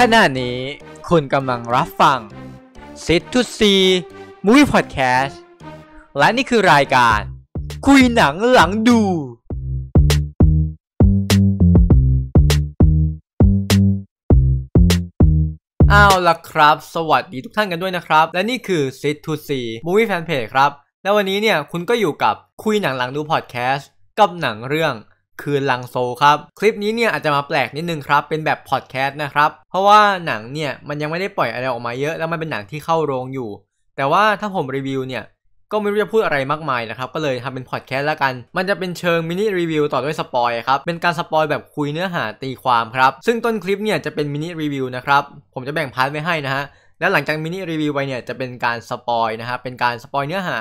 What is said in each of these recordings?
ขณะนี้ คุณกำลังรับฟัง Sit to See Movie Podcast และนี่คือรายการ คุยหนังหลังดูเอาละครับ สวัสดีทุกท่านกันด้วยนะครับ และนี่คือ Sit to See Movie Fanpage ครับ และวันนี้เนี่ยคุณก็อยู่กับคุยหนังหลังดูพอดแคสต์กับหนังเรื่องคืนลังโซครับคลิปนี้เนี่ยอาจจะมาแปลกนิดนึงครับเป็นแบบพอดแคสต์นะครับเพราะว่าหนังเนี่ยมันยังไม่ได้ปล่อยอะไรออกมาเยอะ แล้วมันเป็นหนังที่เข้าโรงอยู่ แต่ว่าถ้าผมรีวิวเนี่ยก็ไม่รู้จะพูดอะไรมากมายนะครับก็เลยทำเป็นพอดแคสต์แล้วกัน มันจะเป็นเชิงมินิรีวิวต่อด้วยสปอยครับเป็นการสปอยแบบคุยเนื้อหาตีความครับซึ่งต้นคลิปเนี่ยจะเป็นมินิรีวิวนะครับผมจะแบ่งพาร์ทไว้ให้นะฮะแล้วหลังจากมินิรีวิวไปเนี่ยจะเป็นการสปอยนะฮะเป็นการสปอยเนื้อหา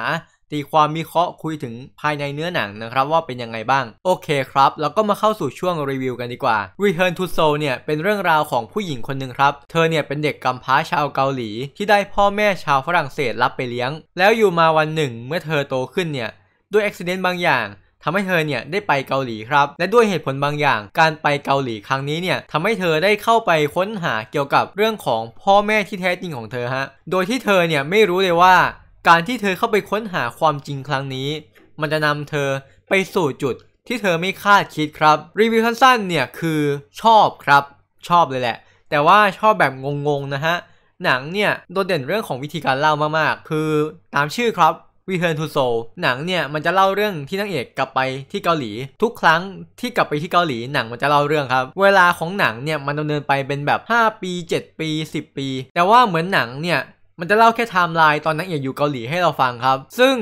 ตีความวิเคราะห์คุยถึงภายในเนื้อหนังนะครับ ว่าเป็นยังไงบ้าง โอเคครับ แล้วก็มาเข้าสู่ช่วงรีวิวกันดีกว่า Return to s o u l เนี่ยเป็นเรื่องราวของผู้หญิงคนหนึ่งครับ เธอเนี่ยเป็นเด็กกำพร้าชาวเกาหลี ที่ได้พ่อแม่ชาวฝรั่งเศสรับไปเลี้ยง แล้วอยู่มาวันหนึ่งเมื่อเธอโตขึ้นเนี่ย ด้วยอุบิเหตุบางอย่างทำให้เธอเนี่ยได้ไปเกาหลีครับและด้วยเหตุผลบางอย่างการไปเกาหลีครั้งนี้เนี่ยทำให้เธอได้เข้าไปค้นหาเกี่ยวกับเรื่องของพ่อแม่ที่แท้จริงของเธอฮะโดยที่เธอเนี่ยไม่รู้เลยว่าการที่เธอเข้าไปค้นหาความจริงครั้งนี้ มันจะนำเธอไปสู่จุดที่เธอไม่คาดคิดครับรีวิวสั้นๆเนี่ยคือชอบครับชอบเลยแหละ แต่ว่าชอบแบบงงๆ นะฮะ หนังเนี่ย โดดเด่นเรื่องของวิธีการเล่ามากๆ คือตามชื่อครับ Return to Seoul หนังเนี่ย มันจะเล่าเรื่องที่นางเอกกลับไปที่เกาหลี ทุกครั้งที่กลับไปที่เกาหลีหนังมันจะเล่าเรื่องครับ เวลาของหนังเนี่ยมันดำเนินไปเป็นแบบ 5 ปี 7 ปี 10 ปี แต่ว่าเหมือนหนังเนี่ยมันจะเล่าแค่ไทม์ไลน์ตอนนักเอกอยู่เกาหลีให้เราฟังครับ ซึ่ง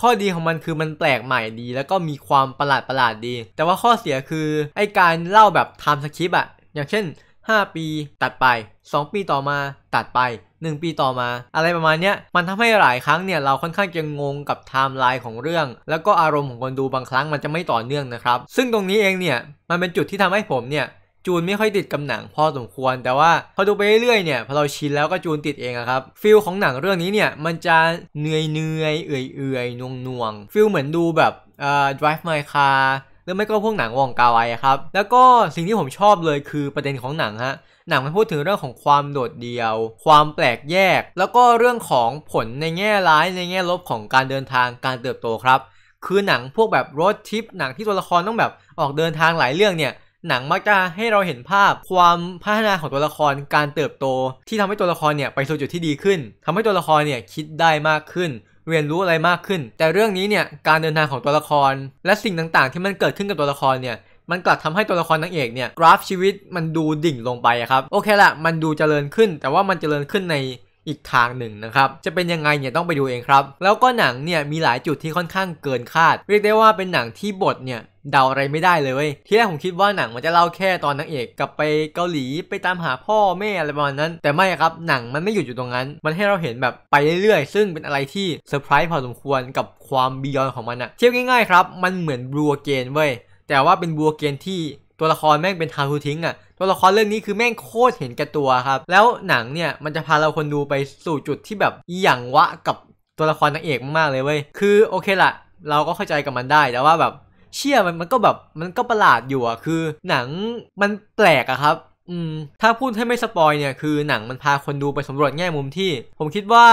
ข้อดีของมันคือมันแปลกใหม่ดีแล้วก็มีความประหลาดประหลาดดี แต่ว่าข้อเสียคือ ไอการเล่าแบบไทม์สคริปต์อะอย่างเช่น 5 ปี ตัดไป 2 ปีต่อมา ตัดไป 1 ปีต่อมา อะไรประมาณเนี้ยมันทำให้หลายครั้งเนี่ยเราค่อนข้างจะงงกับไทม์ไลน์ของเรื่อง แล้วก็อารมณ์ของคนดูบางครั้งมันจะไม่ต่อเนื่องนะครับซึ่งตรงนี้เองเนี่ยมันเป็นจุดที่ทำให้ผมเนี่ยจูนไม่ค่อยติดกับหนังพอสมควร แต่ว่าพอดูไปเรื่อยๆเนี่ยพอเราชินแล้วก็จูนติดเองครับฟิลของหนังเรื่องนี้เนี่ยมันจะเหนื่อยเนื่อยเอื่อยเอื่อยนวงนวงฟิลเหมือนดูแบบอ่า drive my car หรือไม่ก็พวกหนังวองกาไวครับแล้วก็สิ่งที่ผมชอบเลยคือประเด็นของหนังฮะหนังมันพูดถึงเรื่องของความโดดเดี่ยว ความแปลกแยก แล้วก็เรื่องของผลในแง่ร้ายในแง่ลบของการเดินทางการเติบโตครับ คือหนังพวกแบบรถทิปหนังที่ตัวละครต้องแบบออกเดินทางหลายเรื่องเนี่ยหนังมักจะให้เราเห็นภาพความพัฒนาของตัวละครการเติบโต ที่ทำให้ตัวละครเนี่ย ไปสู่จุดที่ดีขึ้น ทำให้ตัวละครเนี่ย คิดได้มากขึ้น เรียนรู้อะไรมากขึ้น แต่เรื่องนี้เนี่ย การเดินทางของตัวละครและสิ่งต่างๆ ที่มันเกิดขึ้นกับตัวละครเนี่ย มันกลับทำให้ตัวละครนางเอกเนี่ยกราฟชีวิตมันดูดิ่งลงไปครับโอเคละมันดูเจริญขึ้น แต่ว่ามันเจริญขึ้นในอีกทางหนึ่งนะครับ จะเป็นยังไงเนี่ยต้องไปดูเองครับ แล้วก็หนังเนี่ยมีหลายจุดที่ค่อนข้างเกินคาด เรียกได้ว่าเป็นหนังที่บทเนี่ยเดาอะไรไม่ได้เลยที่แรกผมคิดว่าหนังมันจะเล่าแค่ตอนนางเอกกลับไปเกาหลีไปตามหาพ่อแม่อะไรประมาณนั้น แต่ไม่ครับหนังมันไม่หยุดอยู่ตรงนั้น มันให้เราเห็นแบบไปเรื่อยๆซึ่งเป็นอะไรที่เซอร์ไพรส์พอสมควรกับความบียอนของมันอะเทียบง่ายๆครับ มันเหมือนบัวเกนเว้ยแต่ว่าเป็นบัวเกนที่ตัวละครแม่งเป็นทาทูทิ้งอะตัวละครเรื่องนี้คือแม่งโคตรเห็นแก่ตัวครับแล้วหนังเนี่ยมันจะพาเราคนดูไปสู่จุดที่แบบอย่างวะกับตัวละครนางเอกมากๆเลยเว้ยคือโอเคละเราก็เข้าใจกับมันได้แต่ว่าแบบเชี่ยมันมันก็แบบมันก็ประหลาดอยู่อะคือหนังมันแปลกอะครับอืม ถ้าพูดให้ไม่สปอยเนี่ยคือหนังมันพาคนดูไปสำรวจแง่มุมที่ผมคิดว่า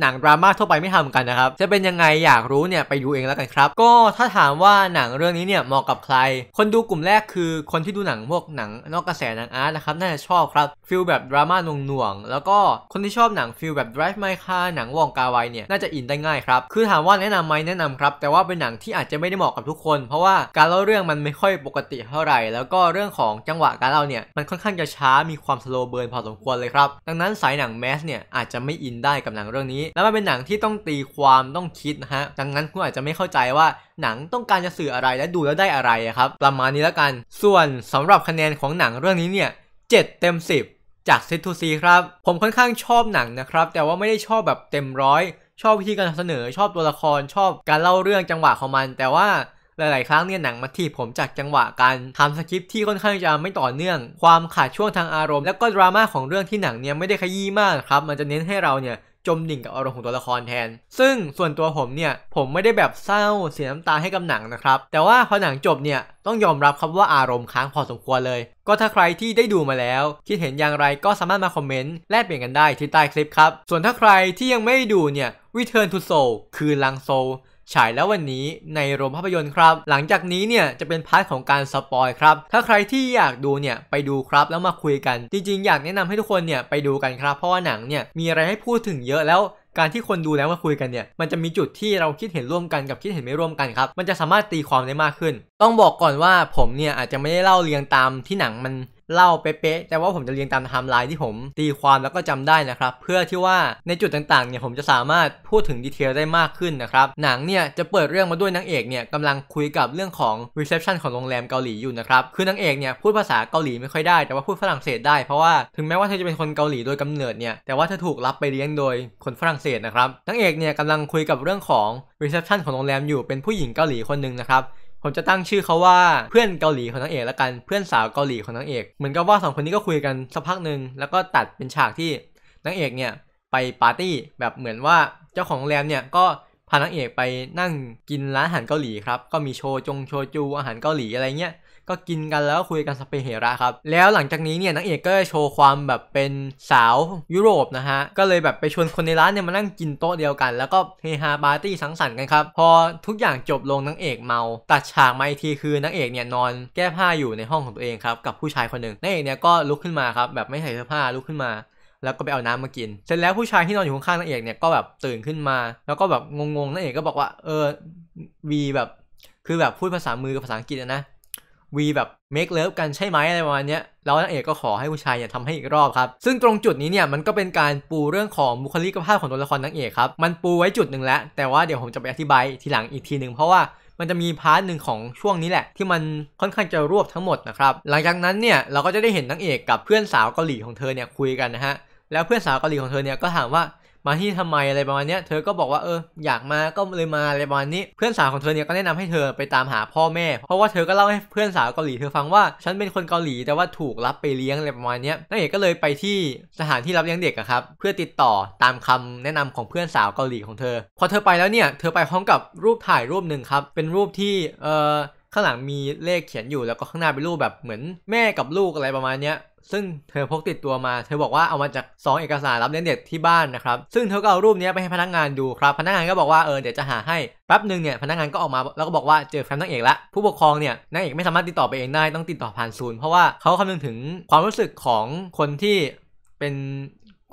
หนังดราม่าทั่วไปไม่ทำกันนะครับ จะเป็นยังไงอยากรู้เนี่ย ไปดูเองแล้วกันครับ ก็ถ้าถามว่าหนังเรื่องนี้เนี่ยเหมาะกับใคร คนดูกลุ่มแรกคือคนที่ดูหนังพวกหนังนอกกระแสหนังอาร์ตนะครับน่าจะชอบครับฟิลแบบดราม่าหน่วงๆแล้วก็คนที่ชอบหนังฟิลแบบ Drive My Car หนังวองกาไวเนี่ยน่าจะอินได้ง่ายครับคือถามว่าแนะนำไหมแนะนำครับ แต่ว่าเป็นหนังที่อาจจะไม่ได้เหมาะกับทุกคน เพราะว่าการเล่าเรื่องมันไม่ค่อยปกติเท่าไหร่ แล้วก็เรื่องของจังหวะการเล่าเนี่ยมันค่อนข้างจะช้ามีความสโลเบิร์นพอสมควรเลยครับ ดังนั้นสายหนังแมสเนี่ยอาจจะไม่ อินได้กับหนังเรื่องนี้ แล้วมัน เป็นหนังที่ต้องตีความต้องคิดนะฮะดังนั้นคุณอาจจะไม่เข้าใจว่า หนังต้องการจะสื่ออะไรและดูแล้วได้อะไรครับประมาณนี้แล้วกัน ส่วนสำหรับคะแนนของหนังเรื่องนี้เนี่ยเเต็ม 10จากซูซีครับผมค่อนข้างชอบหนังนะครับแต่ว่าไม่ได้ชอบแบบเต็มร้อยชอบวิธีการเสนอ ชอบตัวละครชอบการเล่าเรื่องจังหวะของมันแต่ว่าหลาย ๆ ครั้งเนี่ยหนังมาที่ผมจัดจังหวะกันทำสคริปที่ค่อนข้างจะไม่ต่อเนื่อง ความขาดช่วงทางอารมณ์แล้วก็ดราม่าของเรื่องที่หนังเนี่ยไม่ได้ขยี้มากครับมันจะเน้นให้เราเนี่ยจมดิ่งกับอารมณ์ของตัวละครแทน ซึ่งส่วนตัวผมเนี่ยผมไม่ได้แบบเศร้าเสียน้ำตาให้กับหนังนะครับ แต่ว่าพอหนังจบเนี่ยต้องยอมรับครับว่าอารมณ์ค้างพอสมควรเลย ก็ถ้าใครที่ได้ดูมาแล้ว คิดเห็นอย่างไรก็สามารถมาคอมเมนต์แลกเปลี่ยนกันได้ที่ใต้คลิปครับส่วนถ้าใครที่ยังไม่ดูเนี่ย Return to Soul คือลังโซฉายแล้ววันนี้ในโรงภาพยนตร์ครับ หลังจากนี้เนี่ย จะเป็นพาร์ทของการสปอยครับ ถ้าใครที่อยากดูเนี่ยไปดูครับแล้วมาคุยกัน จริงๆอยากแนะนำให้ทุกคนเนี่ยไปดูกันครับ เพราะว่าหนังเนี่ยมีอะไรให้พูดถึงเยอะแล้วการที่คนดูแล้วมาคุยกันเนี่ย มันจะมีจุดที่เราคิดเห็นร่วมกันกับคิดเห็นไม่ร่วมกันครับมันจะสามารถตีความได้มากขึ้น ต้องบอกก่อนว่าผมเนี่ยอาจจะไม่ได้เล่าเรียงตามที่หนังมันเล่าเป๊ะๆ แต่ว่าผมจะเรียงตามไทม์ไลน์ที่ผมตีความแล้วก็จำได้นะครับ เพื่อที่ว่าในจุดต่างๆเนี่ยผมจะสามารถพูดถึงดีเทลได้มากขึ้นนะครับ หนังเนี่ยจะเปิดเรื่องมาด้วยนางเอกเนี่ยกำลังคุยกับเรื่องของรีเซพชันของโรงแรมเกาหลีอยู่นะครับ คือนางเอกเนี่ยพูดภาษาเกาหลีไม่ค่อยได้แต่ว่าพูดฝรั่งเศสได้ เพราะว่าถึงแม้ว่าเธอจะเป็นคนเกาหลีโดยกำเนิดเนี่ยแต่ว่าเธอถูกรับไปเลี้ยงโดยคนฝรั่งเศสนะครับนางเอกเนี่ยกำลังคุยกับเรื่องของรีเซพชันของโรงแรมอยู่เป็นผู้หญิงเกาหลีคนหนึ่งนะครับผมจะตั้งชื่อเขาว่าเพื่อนเกาหลีของนางเอกละกันเพื่อนสาวเกาหลีของนางเอกเหมือนกับว่าสองคนนี้ก็คุยกันสักพักหนึ่งแล้วก็ตัดเป็นฉากที่นางเอกเนี่ยไปปาร์ตี้แบบเหมือนว่าเจ้าของโรงแรมเนี่ยก็พานางเอกไปนั่งกินร้านอาหารเกาหลีครับก็มีโชว์จงโชจูอาหารเกาหลีอะไรเงี้ยก็กินกันแล้วก็คุยกันสเปเฮระครับ แล้วหลังจากนี้เนี่ยนางเอกก็โชว์ความแบบเป็นสาวยุโรปนะฮะก็เลยแบบไปชวนคนในร้านเนี่ยมานั่งกินโต๊ะเดียวกัน แล้วก็เฮฮาปาร์ตี้สังสรรค์กันครับพอทุกอย่างจบลงนางเอกเมาตัดฉากมาอีกทีคือนางเอกเนี่ยนอนแก้ผ้าอยู่ในห้องของตัวเองครับกับผู้ชายคนหนึ่งนางเอกเนี่ยก็ลุกขึ้นมาครับแบบไม่ใส่เสื้อผ้าลุกขึ้นมา แล้วก็ไปเอาน้ำมากิน เสร็จแล้วผู้ชายที่นอนอยู่ข้างๆนางเอกเนี่ยก็แบบตื่นขึ้นมา แล้วก็แบบงงๆนางเอกก็บอกว่าเออวีแบบคือแบบพูดภาษามือกับภาษาอังกฤษนะวีแบบเมคเลิฟกันใช่ไหมอะไรประมาณนี้แล้วนางเอกก็ขอให้ผู้ชายเนี่ยทำให้อีกรอบครับ ซึ่งตรงจุดนี้เนี่ยมันก็เป็นการปูเรื่องของบุคลิกภาพของตัวละครนางเอกครับ มันปูไว้จุดหนึ่งแล้ว แต่ว่าเดี๋ยวผมจะไปอธิบายทีหลังอีกทีหนึ่ง เพราะว่ามันจะมีพาร์ทหนึ่งของช่วงนี้แหละ ที่มันค่อนข้างจะรวบทั้งหมดนะครับหลังจากนั้นเนี่ยเราก็จะได้เห็นนางเอกกับเพื่อนสาวเกาหลีของเธอเนี่ยคุยกันนะฮะแล้วเพื่อนสาวเกาหลีของเธอเนี่ยก็ถามว่ามาที่ทำไมอะไรประมาณนี้เธอ ก็บอกว่าเอออยากมาก็เลยมาอะไรประมาณนี้ เพื่อนสาวของเธอเนี่ยก็แนะนำให้เธอไปตามหาพ่อแม่เพราะว่าเธอก็เล่าให้เพื่อนสาวเกาหลีเธอฟังว่าฉันเป็นคนเกาหลีแต่ว่าถูกรับไปเลี้ยงอะไรประมาณนี้นางเอกก็เลยไปที่สถานที่รับเลี้ยงเด็กครับเพื่อติดต่อตามคำแนะนำของเพื่อนสาวเกาหลีของเธอ พอเธอไปแล้วเนี่ยเธอไปพร้อมกับรูปถ่ายรูปหนึ่งครับเป็นรูปที่เออข้างหลังมีเลขเขียนอยู่แล้วก็ข้างหน้าเป็นรูปแบบเหมือนแม่กับลูกอะไรประมาณเนี้ยซึ่งเธอพกติดตัวมา เธอบอกว่าเอามาจาก2เอกสารรับเลี้ยงเด็กที่บ้านนะครับ ซึ่งเธอก็เอารูปนี้ไปให้พนักงานดูครับ พนักงานก็บอกว่าเออเดี๋ยวจะหาให้ แป๊บหนึ่งเนี่ยพนักงานก็ออกมาแล้วก็บอกว่าเจอแฟนนักเอกละ ผู้ปกครองเนี่ยนักเอกไม่สามารถติดต่อไปเองได้ต้องติดต่อผ่านศูนย์เพราะว่าเขาคำนึงถึงความรู้สึกของคนที่เป็น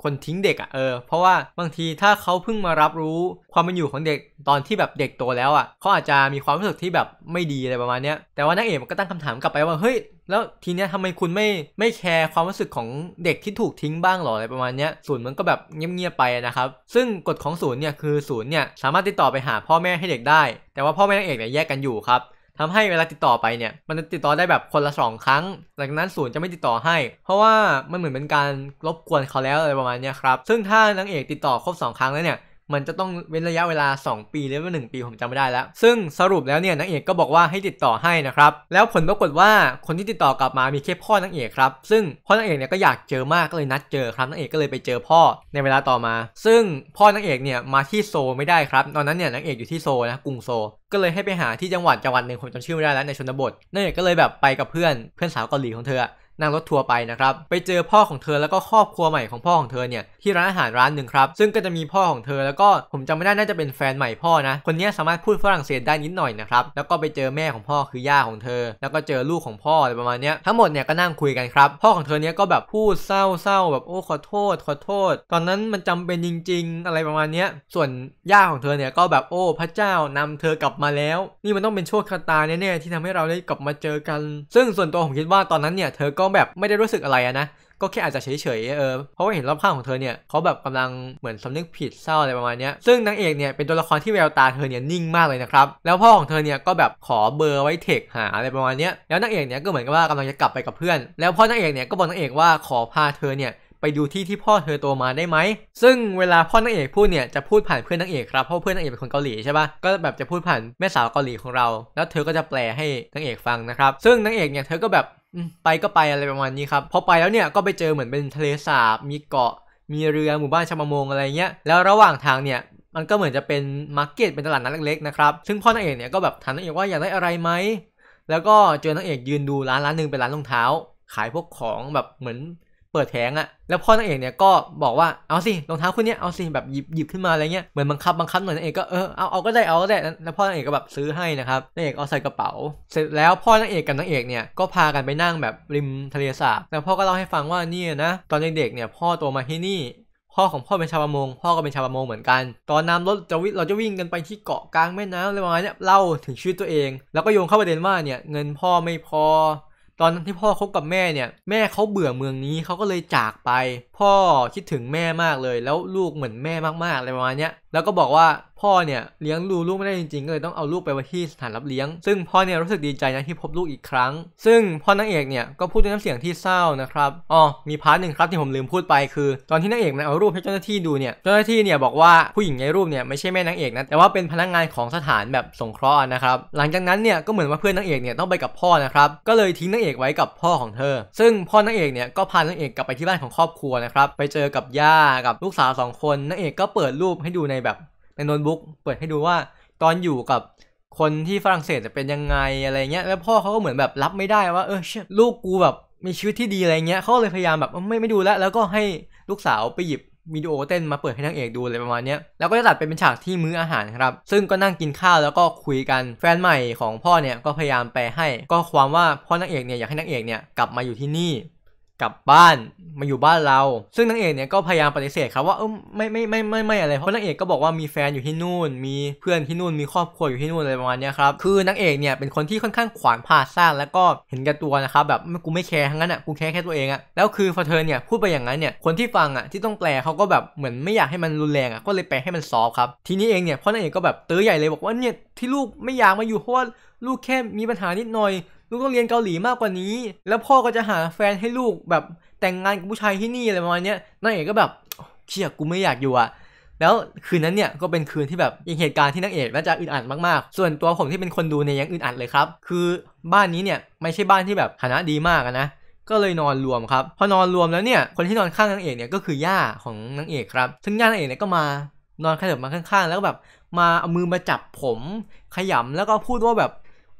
คนทิ้งเด็กอะ่ะเออ เพราะว่าบางทีถ้าเขาเพิ่งมารับรู้ความเป็นอยู่ของเด็กตอนที่แบบเด็กโตแล้วอะ่ะเขาอาจจะมีความรู้สึกที่แบบไม่ดีอะไรประมาณเนี้ยแต่ว่านักเอกมันก็ตั้งคำถามกลับไปว่าเฮ้ยแล้วทีเนี้ยทำไมคุณไม่ไม่แคร์ความรู้สึกของเด็กที่ถูกทิ้งบ้างหรออะไรประมาณเนี้ยศูนย์มันก็แบบเงียบๆไปนะครับซึ่งกฎของศูนย์เนี่ยคือ ศูนย์เนี่ยสามารถติดต่อไปหาพ่อแม่ให้เด็กได้ แต่ว่าพ่อแม่นางเอกเนี่ยแยกกันอยู่ครับทำให้เวลาติดต่อไปเนี่ยมันจะติดต่อได้แบบคนละสองครั้ง หลังนั้น ศูนย์จะไม่ติดต่อให้ เพราะว่ามันเหมือนเป็นการรบกวนเขาแล้วอะไรประมาณนี้ครับซึ่งถ้านางเอกติดต่อครบ2ครั้งแล้วเนี่ยมันจะต้องเว้นระยะเวลา 2 ปีหรือว่าหปีผมจำไม่ได้แล้วซึ่งสรุปแล้วเนี่ยนางเอกก็บอกว่าให้ติดต่อให้นะครับแล้วผลปรากฏว่าคนที่ติดต่อกลับมามีแค่พ่อนางเอกครับซึ่งพ่อนางเอกเนี่ยก็อยากเจอมากก็เลยนัดเจอ ครับนางเอกก็เลยไปเจอพ่อในเวลาต่อมา ซึ่งพ่อนางเอกเนี่ย มาที่โซไม่ได้ครับ ตอนนั้นเนี่ยนางเอกอยู่ที่โซนะกรุงโซ ก็เลยให้ไปหาที่จังหวัดจังหวัดหนึ่งผมจำชื่อไม่ได้แล้ว ในชนบทนางเอกก็เลยแบบไปกับเพื่อนเพื่อนสาวเกาหลีของเธอนั่งรถทัวร์ไปนะครับไปเจอพ่อของเธอแล้วก็ครอบครัวใหม่ของพ่อของเธอเนี่ยที่ร้านอาหารร้านหนึ่งครับ ซึ่งก็จะมีพ่อของเธอแล้วก็ผมจำไม่ได้น่าจะเป็นแฟนใหม่พ่อนะคนนี้สามารถพูดฝรั่งเศสได้นิดหน่อยนะครับแล้วก็ไปเจอแม่ของพ่อคือย่าของเธอ แล้วก็เจอลูกของพ่ออะไรประมาณนี้ทั้งหมดเนี่ยก็นั่งคุยกันครับ พ่อของเธอเนี่ยก็แบบพูดเศร้าๆแบบโอ้ขอโทษขอโทษ ตอนนั้นมันจำเป็นจริง ๆ อะไรประมาณนี้ส่วนย่าของเธอเนี่ยก็แบบโอ้พระเจ้านำเธอกลับมาแล้ว นี่มันต้องเป็นโชคชะตาแน่ๆที่ทำให้เราได้กลับมาเจอกัน ซึ่งส่วนตัวผมคิดว่าตอนนั้นเนี่ยเธอก็แบบไม่ได้รู้สึกอะไรนะ ก็แค่อาจจะเฉยๆ เออ เพราะว่าเห็นรอบข้างของเธอเนี่ยเขาแบบกำลังเหมือนสำนึกผิดเศร้าอะไรประมาณนี้ ซึ่งนางเอกเนี่ยเป็นตัวละครที่แววตาเธอเนี่ยนิ่งมากเลยนะครับ แล้วพ่อของเธอเนี่ยก็แบบขอเบอร์ไว้เทคหาอะไรประมาณนี้แล้วนางเอกเนี่ยก็เหมือนกับว่ากำลังจะกลับไปกับเพื่อน แล้วพ่อนางเอกเนี่ยก็บอกนางเอกว่าขอพาเธอเนี่ยไปดูที่ที่พ่อเธอโตมาได้ไหม ซึ่งเวลาพ่อนางเอกพูดเนี่ยจะพูดผ่านเพื่อนนางเอกครับ เพราะเพื่อนนางเอกเป็นคนเกาหลีใช่ปะก็แบบจะพูดผ่านแม่สาวเกาหลีของเรา แล้วเธอก็จะแปลให้นางเอกฟังนะครับ ซึ่งนางเอกเนี่ยเธอก็แบบไปก็ไปอะไรประมาณนี้ครับพอไปแล้วเนี่ยก็ไปเจอเหมือนเป็นทะเลสาบ มีเกาะมีเรือหมู่บ้านชาวประมงอะไรเงี้ยแล้วระหว่างทางเนี่ยมันก็เหมือนจะเป็นมาร์เก็ตเป็นตลาดนัดเล็กๆนะครับซึ่งพ่อนางเอกเนี่ยก็แบบถามนางเอกว่าอยากได้อะไรไหมแล้วก็เจอนางเอกยืนดูร้านร้านหนึ่งเป็นร้านรองเท้า ขายพวกของแบบเหมือนเปิดแทงอะแล้วพ่อนางเอกเนี่ยก็บอกว่าเอาสิรองเท้าคู่นี้เอาสิแบบหยิบหยิบขึ้นมาอะไรเงี้ย เหมือนบังคับบังคับหน่อยนางเอกก็เออเอาเอาก็ได้เอาก็ได้ แล้วพ่อนางเอกก็แบบซื้อให้นะครับ นางเอกเอาใส่กระเป๋าเสร็จแล้วพ่อนางเอกกับนางเอกเนี่ยก็พากันไปนั่งแบบริมทะเลสาบแล้วพ่อก็เล่าให้ฟังว่าเนี่ยนะตอนเด็กๆเนี่ยพ่อโตมาที่นี่พ่อของพ่อเป็นชาวประมง พ่อก็เป็นชาวประมงเหมือนกันตอนน้ำลดจะวิ่งเราจะวิ่งกันไปที่เกาะกลางแม่น้ำอะไรประมาณนี้เล่าถึงชีวิตตัวเองแล้วก็โยงเข้าประเด็นว่าเนี่ยเงินพ่อไม่พอตอนที่พ่อคบกับแม่เนี่ยแม่เขาเบื่อเมืองนี้เขาก็เลยจากไป พ่อคิดถึงแม่มากเลย แล้วลูกเหมือนแม่มากๆอะไรประมาณเนี้ยแล้วก็บอกว่าพ่อเนี่ยเลี้ยงดูลูกไม่ได้จริงๆก็เลยต้องเอาลูกไปไว้ที่สถานรับเลี้ยง ซึ่งพ่อเนี่ยรู้สึกดีใจนะที่พบลูกอีกครั้ง ซึ่งพ่อนางเอกเนี่ยก็พูดด้วยน้ำเสียงที่เศร้านะครับอ๋อมีพาร์ทหนึ่งครับที่ผมลืมพูดไป คือ ตอนที่นางเอกม่ยเอารูปให้เจ้าหน้าที่ดูเนี่ยเจ้าหน้าที่เนี่ยบอกว่าผู้หญิงในรูปเนี่ยไม่ใช่แม่นางเอกนะแต่ว่าเป็นพนักงานของสถานแบบสงเคราะห์นะครับหลังจากนั้นเนี่ยก็เหมือนว่าเพื่อนนางเอกเนี่ยต้องไปกับพ่อนะครับก็เลยทิ้งนางเอกไว้กับพ่อของเธอซึ่งพ่อนางเอกเนี่ยก็พานางเอกกลับไปที่บ้านของครอบครัวนะครับไปเจอกับย่ากับลูกสาวสองคนนางเอกก็เปิดรูปให้ดูในแบบในโน้ตบุ๊กเปิดให้ดูว่าตอนอยู่กับคนที่ฝรั่งเศสจะเป็นยังไงอะไรเงี้ยแล้วพ่อเขาก็เหมือนแบบรับไม่ได้ว่า เออลูกกูแบบมีชีวิตที่ดีอะไรเงี้ยเขาเลยพยายามแบบไม่ไม่ดูแลแล้วก็ให้ลูกสาวไปหยิบวิดีโอเต้นมาเปิดให้นางเอกดูอะไรประมาณนี้แล้วก็จะตัดเป็นฉากที่มื้ออาหารครับซึ่งก็นั่งกินข้าวแล้วก็คุยกันแฟนใหม่ของพ่อเนี่ยก็พยายามแปลให้ ก็ความว่าพ่อนางเอกเนี่ยอยากให้นางเอกเนี่ยกลับมาอยู่ที่นี่กลับบ้านมาอยู่บ้านเรา ซึ่งนางเอกเนี่ยก็พยายามปฏิเสธครับว่าเออไม่ไม่ไม่ไม่ไม่อะไรเพราะนางเอกก็บอกว่ามีแฟนอยู่ที่นู่น มีเพื่อนที่นู่นมีครอบครัวอยู่ที่นู่นอะไรประมาณนี้ครับคือนางเอกเนี่ยเป็นคนที่ค่อนข้างขวานผ่าสร้างแล้วก็เห็นแก่ตัวนะครับแบบกูไม่แคร์ทั้งนั้นอ่ะกูแคร์แค่ตัวเองอ่ะแล้วคือพอเธอเนี่ยพูดไปอย่างนั้นเนี่ยคนที่ฟังอ่ะที่ต้องแปลเขาก็แบบเหมือนไม่อยากให้มันรุนแรงอ่ะก็เลยแปลให้มันซอฟครับทีนี้เองเนี่ยพ่อนางเอกก็แบบตื้อใหญ่เลยบอกว่าเนี่ยที่ลูกไม่อยากมาอยู่เพราะว่าลูกแค่มีปัญหานิดหน่อยลูกต้องเรียนเกาหลีมากกว่านี้ แล้วพ่อก็จะหาแฟนให้ลูกแบบแต่งงานกับผู้ชายที่นี่อะไรประมาณนี้นางเอกก็แบบเชียยกูไม่อยากอยู่อะแล้วคืนนั้นเนี่ยก็เป็นคืนที่แบบอีกเหตุการณ์ที่นางเอกน่าจะอึดอัดมากๆ ส่วนตัวผม ที่เป็นคนดูเนี่ยยังอึดอัดเลยครับ คือบ้านนี้เนี่ยไม่ใช่บ้านที่แบบฐานะดีมากนะ ก็เลยนอนรวมครับ พอนอนรวมแล้วเนี่ยคนที่นอนข้างนางเอกเนี่ยก็คือย่าของนางเอกครับ ซึ่งย่านางเอกเนี่ยก็มานอนขยับมาข้างๆ แล้วแบบมาเอามือมาจับผมขยำแล้วก็พูดว่าแบบ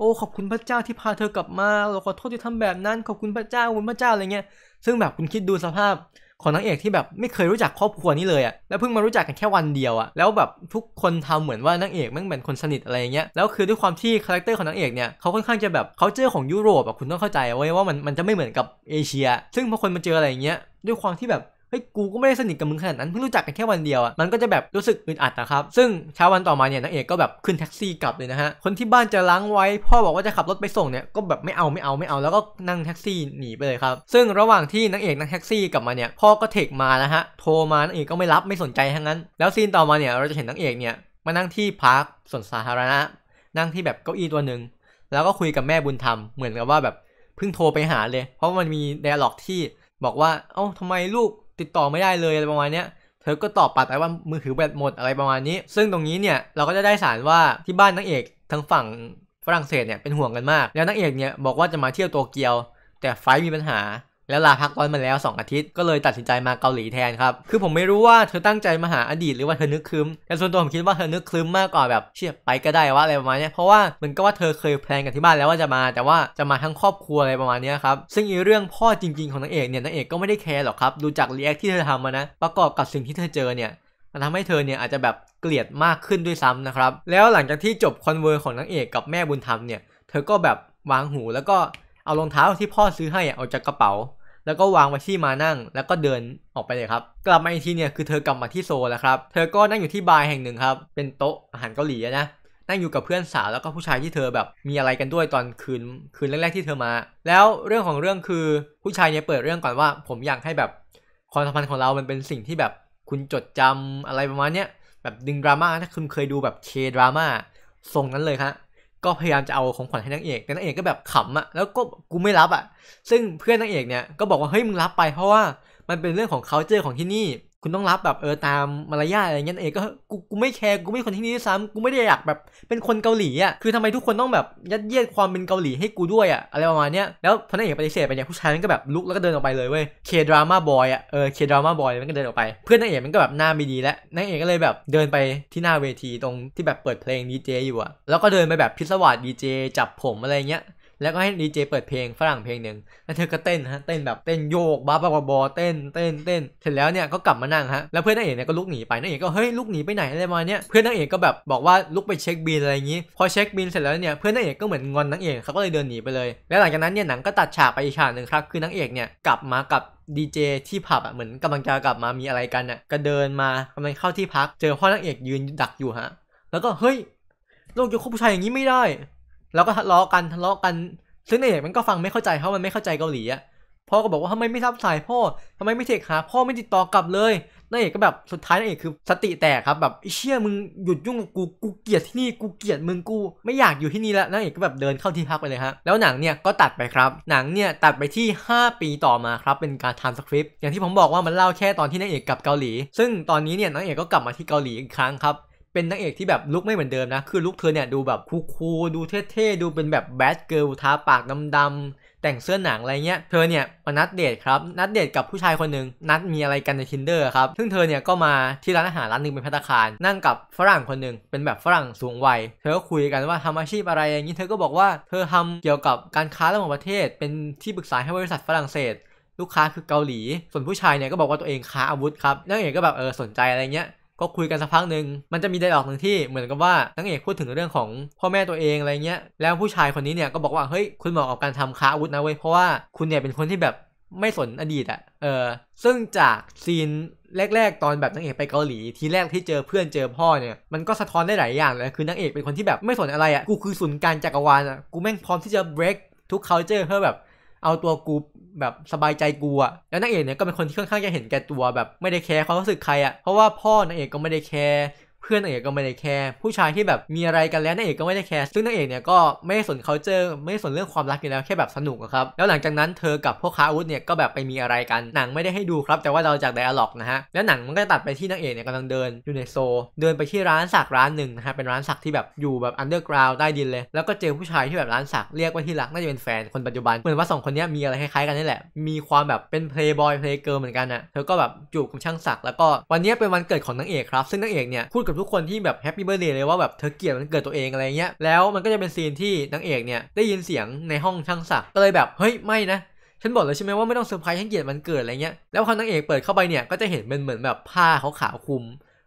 โอ้ขอบคุณพระเจ้าที่พาเธอกลับมาเราขอโทษที่ทำแบบนั้นขอบคุณพระเจ้าคุณพระเจ้าอะไรเงี้ยซึ่งแบบคุณคิดดูสภาพ ของนางเอกที่แบบไม่เคยรู้จักครอบครัวนี้เลยอะแล้วเพิ่งมารู้จักกันแค่วันเดียวอะแล้วแบบทุกคนทำเหมือนว่านางเอกแม่งเป็นคนสนิทอะไรเงี้ยแล้วคือด้วยความที่คาแรคเตอร์ของนางเอกเนี่ยเขาค่อนข้างจะแบบเขาเจอของยุโรปอะคุณต้องเข้าใจไว้ว่ามันมันจะไม่เหมือนกับเอเชีย ซึ่งพอคนมาเจออะไรเงี้ยด้วยความที่แบบเฮ้ยกูก็ไม่ได้สนิทกับมึงขนาดนั้นเพิ่งรู้จักกันแค่วันเดียวอ่ะมันก็จะแบบรู้สึกอึดอัดนะครับ ซึ่งเช้าวันต่อมาเนี่ยนางเอกก็แบบขึ้นแท็กซี่กลับเลยนะฮะคนที่บ้านจะล้างไว้ พ่อบอก ว่าจะขับรถไปส่งเนี่ยก็แบบไม่เอาไม่เอาไม่เอาแล้วก็นั่งแท็กซี่หนีไปเลยครับซึ่งระหว่างที่นางเอกนั่งแท็กซี่กลับมาเนี่ยพ่อก็เทคมาแล้วฮะโทรมานางเอกก็ไม่รับไม่สนใจทั้งนั้น แล้วซีนต่อมาเนี่ยเราจะเห็นนางเอกเนี่ยมานั่งที่พาร์คสวนสาธารณะนั่งที่แบบเก้าอี้ตัวหนึ่งแล้วก็คุยกับแม่บุญธรรมเหมือนกับว่าแบบเพิ่งโทรไปหาเลย เพราะมันมีเดลล็อกที่บอกว่าเอ้าทำไมลูกติดต่อไม่ได้เลย อะไรประมาณเนี้ยเธอก็ตอบปัดไปว่ามือถือแบตหมดอะไรประมาณนี้ ซึ่งตรงนี้เนี่ยเราก็จะได้สารว่าที่บ้านนางเอกทั้งฝั่งฝรั่งเศสเนี่ยเป็นห่วงกันมาก แล้วนางเอกเนี่ยบอกว่าจะมาเที่ยวโตเกียว แต่ไฟมีปัญหาแล้วลาพักก้อนมาแล้ว 2 อาทิตย์ก็เลยตัดสินใจมาเกาหลีแทนครับ คือผมไม่รู้ว่าเธอตั้งใจมาหาอดีตหรือว่าเธอนึกคืมแต่ส่วนตัวผมคิดว่าเธอนึกคืมมากกว่าแบบเชี่ยไปก็ได้ว่าอะไรประมาณนี้เพราะว่ามันก็ว่าเธอเคยแพลนกับที่บ้านแล้วว่าจะมาแต่ว่าจะมาทั้งครอบครัวอะไรประมาณนี้ครับซึ่งอีเรื่องพ่อจริงๆของนางเอกเนี่ยนางเอกก็ไม่ได้แคร์หรอกครับดูจากรีแอคที่เธอทำมานะประกอบกับสิ่งที่เธอเจอเนี่ยมันทำให้เธอเนี่ยอาจจะแบบเกลียดมากขึ้นด้วยซ้ำนะครับแล้วหลังจากที่จบคอนเวอร์ของนางเอกกับแม่บุญธรรมเนี่ยเธอก็แบบวางหูแล้วก็เอารองเท้าที่พ่อซื้อให้ออกจากกระเป๋า แล้วก็วางไว้ที่มานั่ง แล้วก็เดินออกไปเลยครับ กลับมาอีกทีเนี่ยคือเธอกลับมาที่โซแล้วครับ เธอก็นั่งอยู่ที่บาร์แห่งหนึ่งครับ เป็นโต๊ะอาหารเกาหลีนะนั่งอยู่กับเพื่อนสาวแล้วก็ผู้ชายที่เธอแบบมีอะไรกันด้วยตอนคืนคืนแรกๆที่เธอมา แล้วเรื่องของเรื่องคือผู้ชายเนี่ยเปิดเรื่องก่อนว่าผมอยากให้แบบความสัมพันธ์ของเรามันเป็นสิ่งที่แบบคุณจดจำอะไรประมาณเนี้ยแบบดึงดราม่าถ้าคุณเคยดูแบบเคดราม่าทรงนั้นเลยครับก็พยายามจะเอาของขวัญให้นางเอก แต่นางเอกก็แบบขำอะแล้วก็กูไม่รับอะซึ่งเพื่อนนางเอกเนี่ย ก็บอกว่า เฮ้ย มึงรับไปเพราะว่า มันเป็นเรื่องของเคาเจอของที่นี่คุณต้องรับแบบเออตามมารยาทอะไรเงี้ยเอก็กูกูไม่แคร์กูไม่คนที่นี่ซ้ำกูไม่ได้อยากแบบเป็นคนเกาหลีอ่ะคือทำไมทุกคนต้องแบบยัดเยียดความเป็นเกาหลีให้กูด้วยอ่ะอะไรประมาณเนี้ยแล้วพนักเอกปฏิเสธไปเนี่ยผู้ชายมันก็แบบลุกแล้วก็เดินออกไปเลยเว้ยเคดราม่าบอยอ่ะเออเคดราม่าบอยมันก็เดินออกไปเพื่อนนากเอกมันก็แบบหน้าไม่ดีแล้วนากเอกก็เลยแบบเดินไปที่หน้าเวทีตรงที่แบบเปิดเพลงดีเจอยู่อ่ะแล้วก็เดินไปแบบพิศวาสดีเจจับผมอะไรเงี้ยแล้วก็ให้ดีเจเปิดเพลงฝรั่งเพลงหนึ่งแล้วเธอก็เต้นฮะเต้นแบบเต้นโยกบ้าบ้าบอเต้นเต้นเต้น เสร็จแล้วเนี่ยก็กลับมานั่งฮะแล้วเพื่อนนางเอกเนี่ยก็ลุกหนีไปนางเอกก็เฮ้ยลุกหนีไปไหนอะไรมาเนี่ยเพื่อนนางเอกก็แบบบอกว่าลุกไปเช็คบินอะไรอย่างนี้ พอเช็คบินเสร็จแล้วเนี่ยเพื่อนนางเอกก็เหมือนงอนนางเอกเขาก็เลยเดินหนีไปเลยแล้วหลังจากนั้นเนี่ยหนังก็ตัดฉากไปอีกฉากหนึ่งครับคือนางเอกเนี่ยกลับมากับดีเจที่ผับอ่ะเหมือนกำลังจะกลับมามีอะไรกันอ่ะก็เดินมากำลังเข้าที่พัก เจอพ่อนางเอกยืนดักอยู่ฮะแล้วก็เฮ้ยโลกจะคบผู้ชายอย่างนี้ไม่ได้แล้วก็ทะเลาะกันทะเลาะกัน ซึ่งนเอกมันก็ฟังไม่เข้าใจเพราะมันไม่เข้าใจเกาหลีอะพ่อก็บอกว่าทำไมไม่รับสายพ่อทำไมไม่เทคหาพ่อไม่ติดต่อกลับเลยนายเอกก็แบบสุดท้ายนายเอกคือสติแตกครับแบบเชี่ยมึงหยุดยุ่งกับกูกูเกลียดที่นี่กูเกลียดมึงกู ไม่อยากอยู่ที่นี่แล้วนายเอกก็แบบเดินเข้าที่พักไปเลยฮะแล้วหนังเนี่ยก็ตัดไปครับหนังเนี่ยตัดไปที่ 5 ปีต่อมาครับเป็นการทำสคริปต์อย่างที่ผมบอกว่ามันเล่าแค่ตอนที่นายเอกกลับเกาหลี ซึ่งตอนนี้เนี่ยนายเอกก็กลับมาที่เกาหลีอีกครั้งครับเป็นนางเอกที่แบบลุกไม่เหมือนเดิมนะ คือลุกเธอเนี่ยดูแบบคูลูดูเท่ๆดูเป็นแบบแบดเกิลทาปากดำๆแต่งเสื้อหนังอะไรเงี้ย เธอเนี่ยมานัดเดทครับ นัดเดทกับผู้ชายคนหนึ่งนัดมีอะไรกันในินเดอร์ครับ ซึ่งเธอเนี่ยก็มาที่ร้านอาหารร้านหนึ่งเป็นพัตคารนั่งกับฝรั่งคนหนึ่งเป็นแบบฝรั่งสูงวัย เธอก็คุยกันว่าทำอาชีพอะไรอย่างนี้เธอก็บอกว่าเธอทำเกี่ยวกับการค้าระหว่างประเทศ เป็นที่ปรึกษาให้บริษัทฝรั่งเศส ลูกค้าคือเกาหลี ส่วนผู้ชายเนี่ยก็บอกว่าตัวเองค้าอาวุธครับนางเอกก็แบบเออสนใจอะไรเงี้ยก็คุยกันสักพักหนึ่งมันจะมีไดอะล็อกหนึ่งที่เหมือนกับว่านางเอกพูดถึงเรื่องของพ่อแม่ตัวเองอะไรเงี้ย แล้วผู้ชายคนนี้เนี่ยก็บอกว่า เฮ้ย คุณเหมาะกับการทำค้าอาวุธนะเว้ย เพราะว่าคุณเนี่ยเป็นคนที่แบบไม่สนอดีตอะ่ะ เออ ซึ่งจากซีนแรกๆตอนแบบนางเอกไปเกาหลีทีแรกที่เจอเพื่อนเจอพ่อเนี่ย มันก็สะท้อนได้หลายอย่างเลย คือนางเอกเป็นคนที่แบบไม่สนอะไรอะ่ะ กูคือศูนย์กลางจักรวาลอะ่ะ กูแม่งพร้อมที่จะ break ทุก culture เพื่อแบบเอาตัวกูแบบสบายใจกูอะแล้วนางเอกเนี่ยก็เป็นคนที่ค่อนข้างจะเห็นแก่ตัวแบบไม่ได้แคร์ความรู้สึกใครอะเพราะว่าพ่อนางเอกก็ไม่ได้แคร์เพื่อนนางเอกก็ไม่ได้แคร์ผู้ชายที่แบบมีอะไรกันแล้วนางเอกก็ไม่ได้แคร์ซึ่งนางเอกเนี่ยก็ไม่สนเขาเจอไม่สนเรื่องความรักอยู่แล้วแค่แบบสนุกครับแล้วหลังจากนั้นเธอกับพวกค้าอาวุธเนี่ยก็แบบไปมีอะไรกันหนังไม่ได้ให้ดูครับ แต่ว่าเราจากไดอะล็อกนะฮะ แล้วหนังมันก็ตัดไปที่นางเอกเนี่ยกำลังเดินอยู่ในโซ เดินไปที่ร้านสักร้านหนึ่งนะฮะเป็นร้านสักที่แบบอยู่แบบอันเดอร์กราวด์ใต้ดินเลย แล้วก็เจอผู้ชายที่แบบร้านสักเรียกว่าที่รักน่าจะเป็นแฟนคนปัจจุบันเหมือนว่าสองคนนี้มีอะไรคล้ายๆกันนี่แหละมีความแบบเป็นเพลย์บอยเพลย์เกิร์ลเหมือนกันนะเธอก็แบบจูบกับช่างสักแล้วก็วันนี้เป็นวันเกิดของนางเอกครับซึ่งนางเอกเนี่ยพูดกือบทุกคนที่แบบแฮปปี้เบอร์เดย์เลยว่าแบบเธอเกลียดมันเกิดตัวเองอะไรเงี้ยแล้วมันก็จะเป็นซีนที่นางเอกเนี่ยได้ยินเสียงในห้องช่างศักก็เลยแบบเฮ้ยไม่นะฉันบอกแล้วใช่ไหมว่าไม่ต้องเซอร์ไพรส์ฉันเกลียดมันเกิดอะไรเงี้ยแล้วพอนางเอกเปิดเข้าไปเนี่ยก็จะเห็นเป็นเหมือนแบบผ้าขาขาวคุม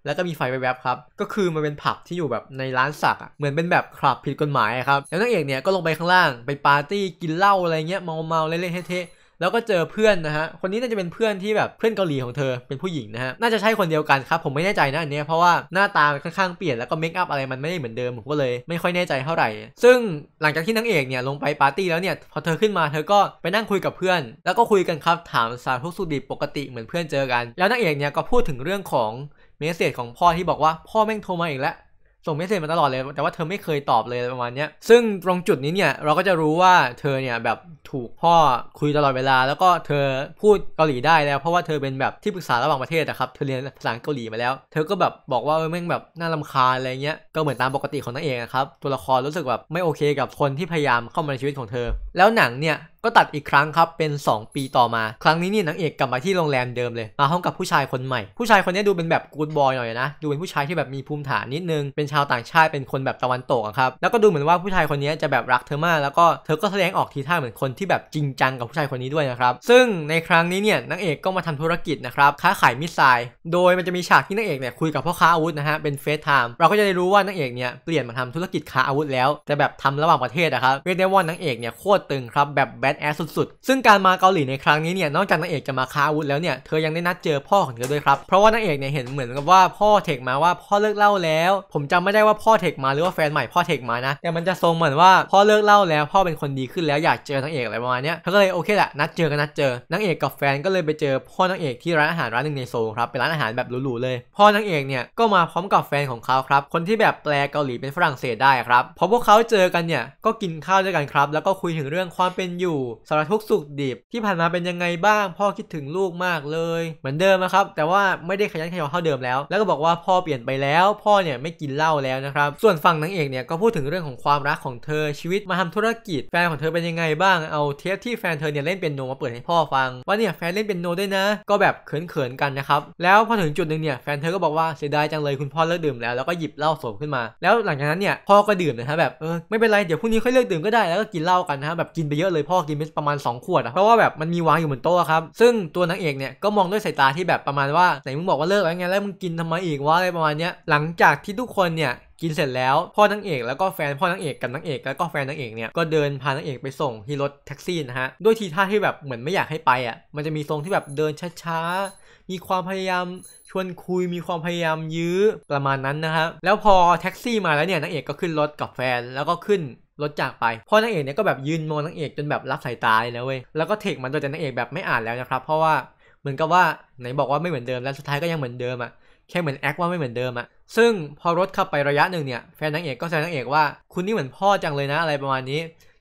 แล้วก็มีไฟไปแวบครับก็คือมันเป็นผับที่อยู่แบบในร้านสักอ่ะเหมือนเป็นแบบคลับผิดกฎหมายครับแล้วนางเอกเนี่ยก็ลงไปข้างล่างไปปาร์ตี้กินเหล้าอะไรเงี้ยเมาเมาเล่นๆเท่ๆแล้วก็เจอเพื่อนนะฮะ คนนี้น่าจะเป็นเพื่อนที่แบบเพื่อนเกาหลีของเธอเป็นผู้หญิงนะฮะ น่าจะใช่คนเดียวกันครับผมไม่แน่ใจนะอันนี้ เพราะว่าหน้าตาค่อนข้างเปลี่ยนแล้วก็เมคอัพอะไรมันไม่ได้เหมือนเดิมผมก็เลยไม่ค่อยแน่ใจเท่าไหร่ ซึ่งหลังจากที่นางเอกเนี่ยลงไปปาร์ตี้แล้วเนี่ยพอเธอขึ้นมาเธอก็ไปนั่งคุยกับเพื่อนแล้วก็คุยกันครับถามสารทุกสุดิบปกติเหมือนเพื่อนเจอกัน แล้วนางเอกเนี่ยก็พูดถึงเรื่องของเมสเซจของพ่อที่บอกว่าพ่อแม่งโทรมาอีกแล้วส่งเมสเซจมาตลอดเลย แต่ว่าเธอไม่เคยตอบเลยประมาณนี้ซึ่งตรงจุดนี้เนี่ยเราก็จะรู้ว่าเธอเนี่ยแบบถูกพ่อคุยตลอดเวลา แล้วก็เธอพูดเกาหลีได้แล้วเพราะว่าเธอเป็นแบบที่ปรึกษาระหว่างประเทศนะครับ เธอเรียนภาษาเกาหลีมาแล้ว เธอก็แบบบอกว่าแม่งแบบน่าลำคาญอะไรเงี้ย ก็เหมือนตามปกติของนางเอกครับ ตัวละครรู้สึกแบบไม่โอเคกับคนที่พยายามเข้ามาในชีวิตของเธอ แล้วหนังเนี่ยก็ตัดอีกครั้งครับ เป็น 2 ปีต่อมาครั้งนี้นี่นางเอกกลับมาที่โรงแรมเดิมเลยมาห้องกับผู้ชายคนใหม่ผู้ชายคนนี้ดูเป็นแบบกูดบอยหน่อยนะ ดูเป็นผู้ชายที่แบบมีภูมิฐานนิดนึง เป็นชาวต่างชาติเป็นคนแบบตะวันตกครับ แล้วก็ดูเหมือนว่าผู้ชายคนนี้จะแบบรักเธอมากแล้วก็เธอก็แสดงออกทีท่าเหมือนคนที่แบบจริงจังกับผู้ชายคนนี้ด้วยนะครับซึ่งในครั้งนี้เนี่ยนางเอกก็มาทำธุรกิจนะครับค้าขายมิสไซล์โดยมันจะมีฉากที่นางเอกเนี่ยคุยกับพ่อค้าอาวุธนะฮะเป็นเฟซไทม์เราก็จะได้รู้ว่านางเอกเนี่ยเปลี่ยนมาทำธุรกิจค้าอาวุธแล้วแต่แบบทำระหว่างประเทศนะครับเรียกได้ว่านางเอกเนี่ยโคตรตึงครับแบบแบดแอสสุดๆ ซึ่งการมาเกาหลีในครั้งนี้เนี่ยนอกจากนางเอกจะมาค้าอาวุธแล้วเนี่ยเธอยังได้นัดเจอพ่อของเธอด้วยครับเพราะว่านางเอกเนี่ยเห็นเหมือนกับว่าพ่อเทคมาว่า พ่อเลิกเล่าแล้ว ผมจำไม่ได้ว่าพ่อเทคมาหรือว่าแฟนใหม่พ่อเทคมานะแต่มันจะทรงเหมือนว่าพ่อเลิกเล่าแล้ว พ่อเป็นคนดีขึ้นแล้วอยากเจอนางเอกอะไรประมาณนี้เธอก็เลยโอเคแหละนัดเจอกันนัดเจอนางเอกกับแฟนก็เลยไปเจอ พ่อนางเอกที่ร้านอาหารร้านหนึ่งในโซลครับเป็นร้านอาหารแบบหรูๆเลย พ่อนางเอกเนี่ยก็มาพร้อมกับแฟนของเขาครับคนที่แบบแปลเกาหลีเป็นฝรั่งเศสได้ครับพอพวกเขาเจอกันเนี่ยก็กินข้าวด้วยกันครับแล้วก็คุยถึงเรื่องความเป็นอยูสารทุกสุขดิบที่ผ่านมาเป็นยังไงบ้างพ่อคิดถึงลูกมากเลยเหมือนเดิมนะครับ แต่ว่าไม่ได้ขยันขยอเท่าเดิมแล้ว แล้วก็บอกว่าพ่อเปลี่ยนไปแล้วพ่อเนี่ยไม่กินเหล้าแล้วนะครับส่วนฝั่งนางเอกเนี่ยก็พูดถึงเรื่องของความรักของเธอชีวิตมาทำธุรกิจแฟนของเธอเป็นยังไงบ้างเอาเทปที่แฟนเธอเนี่ยเล่นเป็นโนมาเปิดให้พ่อฟังว่าเนี่ยแฟนเล่นเป็นโนด้วยนะ ก็แบบเขินๆกันนะครับแล้วพอถึงจุดหนึ่งเนี่ยแฟนเธอก็บอกว่าเสียดายจังเลยคุณพ่อเลิกดื่มแล้วแล้วก็หยิบเหล้าสมขึ้นมาแล้วหลังจากนั้นเนี่ยพ่อก็ดื่มนะฮะแบบเออไม่เป็นไรเดี๋ยวพรุ่งนี้ค่อยเลิกดื่มก็ได้แล้วก็กินเหล้ากันนะฮะแบบกินไปเยอะเลยพ่อกิีมิตประมาณ2ขวดอะเพราะว่าแบบมันมีวางอยู่บนโต๊ะครับซึ่งตัวนางเอกเนี่ยก็มองด้วยสายตาที่แบบประมาณว่าไหนมึงบอกว่าเลิกแล้วไงแล้วมึงกินทำไมอีกวะอะไรประมาณเนี้ยหลังจากที่ทุกคนเนี่ยกินเสร็จแล้วพ่อนางเอกแล้วก็แฟนพ่อนางเอกกับนางเอกแล้วก็แฟนนางเอกเนี่ยก็เดินพานางเอกไปส่งที่รถแท็กซี่นะฮะด้วยทีท่าที่แบบเหมือนไม่อยากให้ไปอ่ะมันจะมีทรงที่แบบเดินช้าๆมีความพยายามชวนคุยมีความพยายามยื้อประมาณนั้นนะครับแล้วพอแท็กซี่มาแล้วเนี่ยนางเอกก็ขึ้นรถกับแฟน แล้วก็ขึ้นรถจากไปพ่อนางเอกเนี่ยก็แบบยืนมองนางเอกจนแบบรับสายตาเลยนะเว้ยแล้วก็เทคมันโดยแต่นางเอกแบบไม่อ่านแล้วนะครับเพราะว่าเหมือนกับว่าไหนบอกว่าไม่เหมือนเดิมแล้วสุดท้ายก็ยังเหมือนเดิมอะแค่เหมือนแอคว่าไม่เหมือนเดิมอะซึ่งพอรถขับไประยะหนึ่งเนี่ยแฟนนางเอกก็แซวนางเอกว่าคุณนี่เหมือนพ่อจังเลยนะอะไรประมาณนี้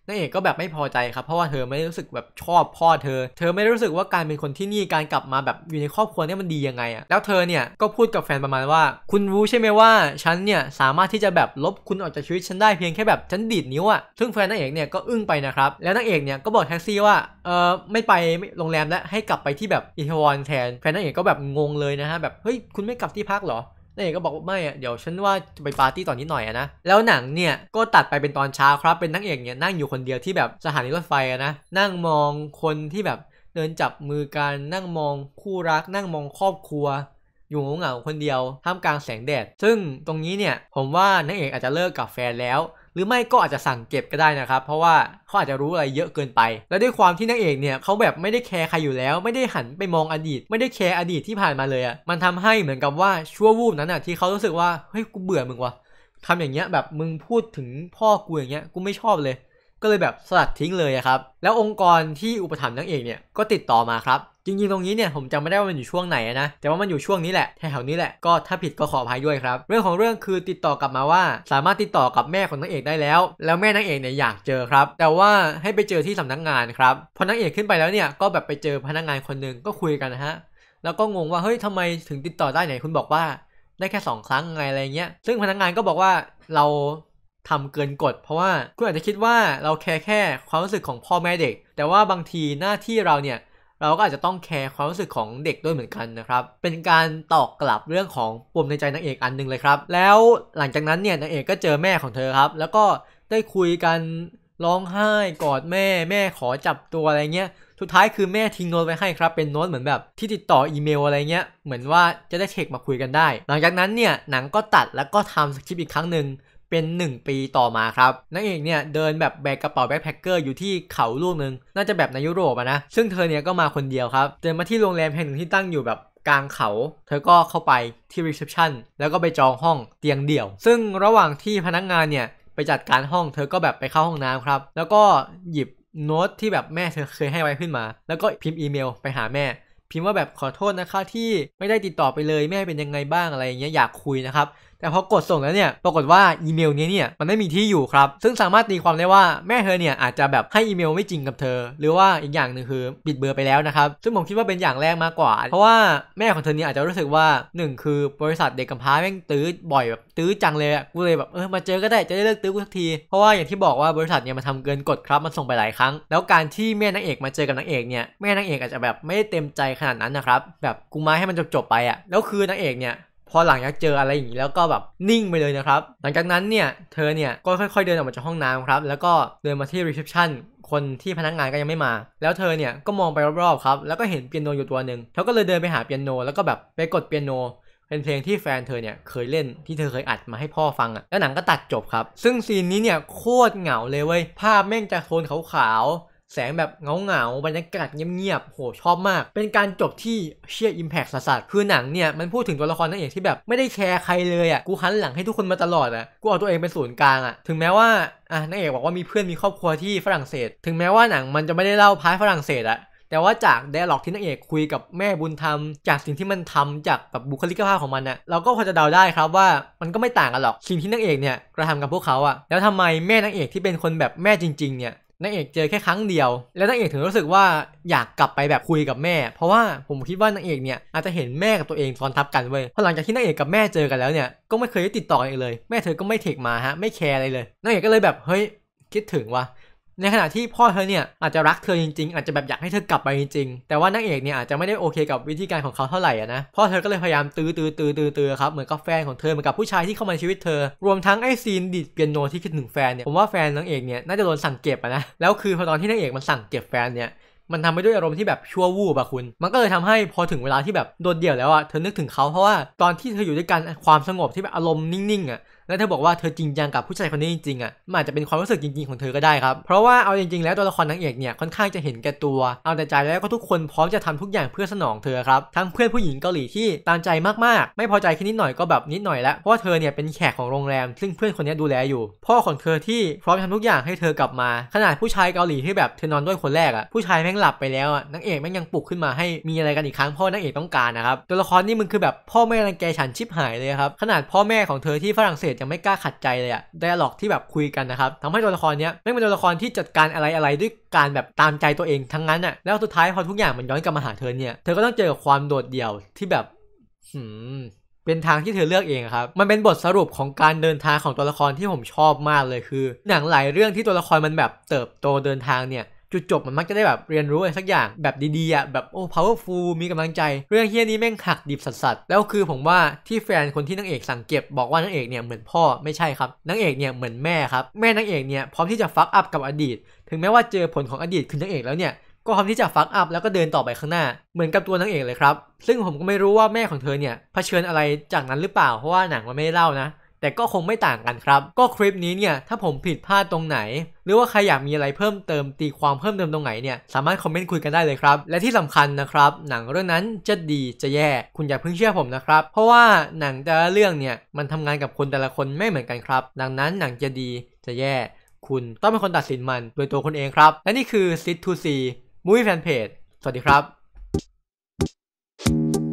นางเอกก็แบบไม่พอใจครับ เพราะว่าเธอไม่รู้สึกแบบชอบพ่อเธอ เธอไม่รู้สึกว่าการเป็นคนที่นี่การกลับมาแบบอยู่ในครอบครัวนี่มันดียังไงอะแล้วเธอเนี่ยก็พูดกับแฟนประมาณว่า คุณรู้ใช่ไหมว่าฉันเนี่ยสามารถที่จะแบบลบคุณออกจากชีวิตฉันได้เพียงแค่แบบฉันดีดนิ้วอะซึ่งแฟนนางเอกเนี่ยก็อึ้งไปนะครับ แล้วนางเอกเนี่ยก็บอกแท็กซี่ว่าเออไม่ไปไโรงแรมแล้วให้กลับไปที่แบบอิทวอนแทน แฟนนางเอกก็แบบงงเลยนะฮะแบบเฮ้ยคุณไม่กลับที่พักหรอนายเอกก็บอกว่าไม่อะเดี๋ยวฉันว่าจะไปปาร์ตี้ตอนนี้หน่อยอะนะ แล้วหนังเนี่ยก็ตัดไปเป็นตอนเช้าครับเป็นนางเอกเนี่ยนั่งอยู่คนเดียวที่แบบสถานีรถไฟอะนะนั่งมองคนที่แบบเดินจับมือกันนั่งมองคู่รักนั่งมองครอบครัว อยู่เหงาๆคนเดียวท่ามกลางแสงแดด ซึ่งตรงนี้เนี่ยผมว่านางเอกอาจจะเลิกกับแฟนแล้วหรือไม่ก็อาจจะสั่งเก็บก็ได้นะครับ เพราะว่าเขาอาจจะรู้อะไรเยอะเกินไป และด้วยความที่นางเอกเนี่ยเขาแบบไม่ได้แคร์ใครอยู่แล้ว ไม่ได้หันไปมองอดีต ไม่ได้แคร์อดีตที่ผ่านมาเลยอะ่ะมันทำให้เหมือนกับว่าชั่ววูบนั้นอะ่ะที่เขารู้สึกว่าเฮ้ยกูเบื่อมึงวะทำอย่างเงี้ยแบบมึงพูดถึงพ่อกูอย่างเงี้ยกูไม่ชอบเลย ก็เลยแบบสลัดทิ้งเลยครับแล้วองค์กรที่อุปถัมภ์นางเอกเนี่ยก็ติดต่อมาครับจริงๆ ตรงนี้เนี่ยผมจำไม่ได้ว่ามันอยู่ช่วงไหนนะ แต่ว่ามันอยู่ช่วงนี้แหละแถวนี้แหละก็ถ้าผิดก็ขออภัยด้วยครับ เรื่องของเรื่องคือติดต่อกลับมาว่า สามารถติดต่อกับแม่ของนางเอกได้แล้ว แล้วแม่นางเอกเนี่ยอยากเจอครับ แต่ว่าให้ไปเจอที่สำนักงานครับพอนางเอกขึ้นไปแล้วเนี่ยก็แบบไปเจอพนักงานคนหนึ่งก็คุยกันนะฮะแล้วก็งงว่าเฮ้ยทำไมถึงติดต่อได้ไหนคุณบอกว่าได้แค่ 2 ครั้งไงอะไรเงี้ยซึ่งพนักงงานก็บอกว่าเราทำเกินกฎเพราะว่าคุณอาจจะคิดว่าเราแค่แค่ความรู้สึกของพ่อแม่เด็กแต่ว่าบางทีหน้าที่เราเนี่ยเราก็อาจจะต้องแคร์ความรู้สึกของเด็กด้วยเหมือนกันนะครับ เป็นการตอกกลับเรื่องของปมในใจนางเอกอันนึงเลยครับ แล้วหลังจากนั้นเนี่ยนางเอกก็เจอแม่ของเธอครับ แล้วก็ได้คุยกันร้องไห้กอดแม่แม่ขอจับตัวอะไรเงี้ยสุดท้ายคือแม่ทิ้งโน้ตไว้ให้ครับเป็นโน้ตเหมือนแบบที่ติดต่ออีเมลอะไรเงี้ย เหมือนว่าจะได้เทคมาคุยกันได้ หลังจากนั้นเนี่ยหนังก็ตัดแล้วก็ทำสคริปต์อีกครั้งหนึ่งเป็น1ปีต่อมาครับนางเอกเนี่ยเดินแบบแบกกระเป๋าแบ็คแพคเกอร์อยู่ที่เขาลูกหนึ่งน่าจะแบบในยุโรปนะซึ่งเธอเนี่ยก็มาคนเดียวครับ เดินมาที่โรงแรมแห่งหนึ่งที่ตั้งอยู่แบบกลางเขา เธอก็เข้าไปที่รีเซพชันแล้วก็ไปจองห้องเตียงเดี่ยว ซึ่งระหว่างที่พนักงงานเนี่ย ไปจัดการห้องเธอก็แบบไปเข้าห้องน้ำครับแล้วก็หยิบโน้ตที่แบบแม่เธอเคยให้ไว้ขึ้นมา แล้วก็พิมพ์อีเมลไปหาแม่ พิมพ์ว่าแบบขอโทษนะคะที่ไม่ได้ติดต่อไปเลยแม่เป็นยังไงบ้างอะไรอย่างเงี้ยอยากคุยนะครับแต่พอกดส่งแล้วเนี่ย ปรากฏว่าอีเมลนี้เนี่ยมันไม่มีที่อยู่ครับ ซึ่งสามารถตีความได้ว่าแม่เธอเนี่ยอาจจะแบบให้อีเมลไม่จริงกับเธอ หรือว่าอีกอย่างหนึ่งคือปิดเบอร์ไปแล้วนะครับ ซึ่งผมคิดว่าเป็นอย่างแรกมากกว่า เพราะว่าแม่ของเธอเนี่ยอาจจะรู้สึกว่า1 คือบริษัทเด็กกำพร้าแม่งตื้อบ่อยแบบตื้อจังเลยกูเลยแบบเออมาเจอก็ได้จะได้เลิกตื้อกูสักที เพราะว่าอย่างที่บอกว่าบริษัทเนี่ยมันทำเกินกฎครับมันส่งไปหลายครั้ง แล้วการที่แม่นางเอกมาเจอกับนางเอกเนี่ยแม่นางเอกอาจจะแบบไม่ได้เต็มใจขนาดนั้นนะครับ แบบกูมาให้มันจบๆไปอะแล้วคือนางเอกเนี่ยพอหลังจากเจออะไรอย่างนี้แล้วก็แบบนิ่งไปเลยนะครับหลังจากนั้นเนี่ยเธอเนี่ยก็ค่อยๆ เดินออกมาจากห้องน้ำครับแล้วก็เดินมาที่รีเซพชันคนที่พนักงานก็ยังไม่มา แล้วเธอเนี่ยก็มองไปรอบๆครับแล้วก็เห็นเปียโนอยู่ตัวหนึ่งเธอก็เลยเดินไปหาเปียโนแล้วก็แบบไปกดเปียโน เป็นเพลงที่แฟนเธอเนี่ยเคยเล่นที่เธอเคยอัดมาให้พ่อฟังอะ่ะแล้วหนังก็ตัดจบครับซึ่งซีนนี้เนี่ยโคตรเหงาเลยเว้ยภาพแม่งจะโทนขาวแสงแบบเงาเงาบรรยากาศเงียบๆโหชอบมาก เป็นการจบที่เชียร์อิมแพกสัสๆคือหนังเนี่ยมันพูดถึงตัวละครนั่นเองที่แบบไม่ได้แคร์ใครเลยอ่ะ กูหันหลังให้ทุกคนมาตลอดอ่ะ กูเอาตัวเองเป็นศูนย์กลางอ่ะ ถึงแม้ว่าอ่ะนางเอกบอกว่ามีเพื่อนมีครอบครัวที่ฝรั่งเศส ถึงแม้ว่าหนังมันจะไม่ได้เล่าพายฝรั่งเศสอ่ะ แต่ว่าจากเดลล็อกที่นางเอกคุยกับแม่บุญธรรม จากสิ่งที่มันทำจากแบบบุคลิกภาพของมันอะเราก็พอจะเดาได้ครับว่ามันก็ไม่ต่างกันหรอกสิ่งที่นางเอกเนี่ยกระทำกับพวกเขาอะแล้วทำไมแม่นางเอกที่เป็นคนแบบแม่จริงๆเนี่ยนางเอกเจอแค่ครั้งเดียว แล้วนางเอกถึงรู้สึกว่าอยากกลับไปแบบคุยกับแม่ เพราะว่าผมคิดว่านางเอกเนี่ย อาจจะเห็นแม่กับตัวเองซ้อนทับกันเว้ย พอหลังจากที่นางเอกกับแม่เจอกันแล้วเนี่ย ก็ไม่เคยได้ติดต่ออีกเลย แม่เธอก็ไม่เทคมา ฮะ ไม่แคร์อะไรเลย นางเอกก็เลยแบบเฮ้ยคิดถึงว่ะในขณะที่พ่อเธอเนี่ยอาจจะรักเธอจริงๆอาจจะแบบอยากให้เธอกลับไปจริงๆแต่ว่านางเอกเนี่ยอาจจะไม่ได้โอเคกับวิธีการของเขาเท่าไหร่นะพ่อเธอก็เลยพยายามตื้อตื้อตื้อตื้อตื้อครับเหมือนกับแฟนของเธอเหมือนกับผู้ชายที่เข้ามาในชีวิตเธอ รวมทั้งไอ้ซีนดิดเปียโนที่คิดถึงแฟนเนี่ยผมว่าแฟนนางเอกเนี่ยน่าจะโดนสั่งเก็บนะแล้วคือพอตอนที่นางเอกมันสั่งเก็บแฟนเนี่ยมันทำไปด้วยอารมณ์ที่แบบชั่ววูบอะคุณ มันก็เลยทำให้พอถึงเวลาที่แบบโดดเดี่ยวแล้วอะเธอนึกถึงเขาเพราะว่าตอนที่เธออยู่ด้วยกันความสงบที่แบบอารมณ์นิ่งๆอะและเธอบอกว่าเธอจริงจังกับผู้ชายคนนี้จริงๆอ่ะมันอาจจะเป็นความรู้สึกจริงๆของเธอก็ได้ครับ เพราะว่าเอาจริงๆแล้วตัวละครนางเอกเนี่ยค่อนข้างจะเห็นแก่ตัว เอาแต่ใจแล้วก็ทุกคนพร้อมจะทำทุกอย่างเพื่อสนองเธอครับ ทั้งเพื่อนผู้หญิงเกาหลีที่ตามใจมากๆ ไม่พอใจแค่นิดหน่อยก็แบบนิดหน่อยแล้วเพราะว่าเธอเนี่ยเป็นแขกของโรงแรม ซึ่งเพื่อนคนนี้ดูแลอยู่ พ่อของเธอที่พร้อมทำทุกอย่างให้เธอกลับมา ขนาดผู้ชายเกาหลีที่แบบเธอนอนด้วยคนแรกอ่ะ ผู้ชายแม่งหลับไปแล้วอ่ะนางเอกแม่งยังปลุกขึ้นมาให้มีอะไรกันอีกครั้งพ่อนางเอกต้องการนะครับตัวละครนี่มึงคือแบบพ่อแม่รังแกฉันชิบหายเลยครับขนาดพ่อแม่ของเธอที่ฝรั่งเศษยังไม่กล้าขัดใจเลยอะไดอะล็อกที่แบบคุยกันนะครับทำให้ตัวละครเนี้ยไม่เป็นตัวละครที่จัดการอะไรอะไรด้วยการแบบตามใจตัวเองทั้งนั้นอะแล้วสุดท้ายพอทุกอย่างมันย้อนกลับมาหาเธอเนี่ย เธอก็ต้องเจอความโดดเดี่ยวที่แบบหืมเป็นทางที่เธอเลือกเองครับ มันเป็นบทสรุปของการเดินทางของตัวละครที่ผมชอบมากเลย คือ หนังหลายเรื่องที่ตัวละครมันแบบเติบโตเดินทางเนี่ยจุดจบมันมักจะได้แบบเรียนรู้อะไรสักอย่างแบบดีๆอ่ะแบบโอ้ powerful มีกำลังใจ เรื่องเฮียนี้แม่งหักดิบสัสๆแล้วคือผมว่าที่แฟนคนที่นางเอกสั่งเก็บบอกว่านางเอกเนี่ยเหมือนพ่อไม่ใช่ครับนางเอกเนี่ยเหมือนแม่ครับ แม่นางเอก เนี่ยพร้อมที่จะฟักอัพกับอดีต ถึงแม้ว่าเจอผลของอดีตคือนางเอกแล้วเนี่ยก็พร้อมที่จะฟักอัพแล้วก็เดินต่อไปข้างหน้าเหมือนกับตัวนางเอกเลยครับซึ่งผมก็ไม่รู้ว่าแม่ของเธอเนี่ยเผชิญอะไรจากนั้นหรือเปล่าเพราะว่าหนังมันไม่ได้เล่านะแต่ก็คงไม่ต่างกันครับ ก็คลิปนี้เนี่ยถ้าผมผิดพลาดตรงไหน หรือว่าใครอยากมีอะไรเพิ่มเติมตีความเพิ่มเติมตรงไหนเนี่ยสามารถคอมเมนต์คุยกันได้เลยครับ และที่สำคัญนะครับ หนังเรื่องนั้นจะดีจะแย่คุณอย่าเพิ่งเชื่อผมนะครับ เพราะว่าหนังแต่ละเรื่องเนี่ยมันทำงานกับคนแต่ละคนไม่เหมือนกันครับ ดังนั้นหนังจะดีจะแย่คุณต้องเป็นคนตัดสินมันโดยตัวคุณเองครับ และนี่คือ Sit to See Movie Fan Page สวัสดีครับ thank you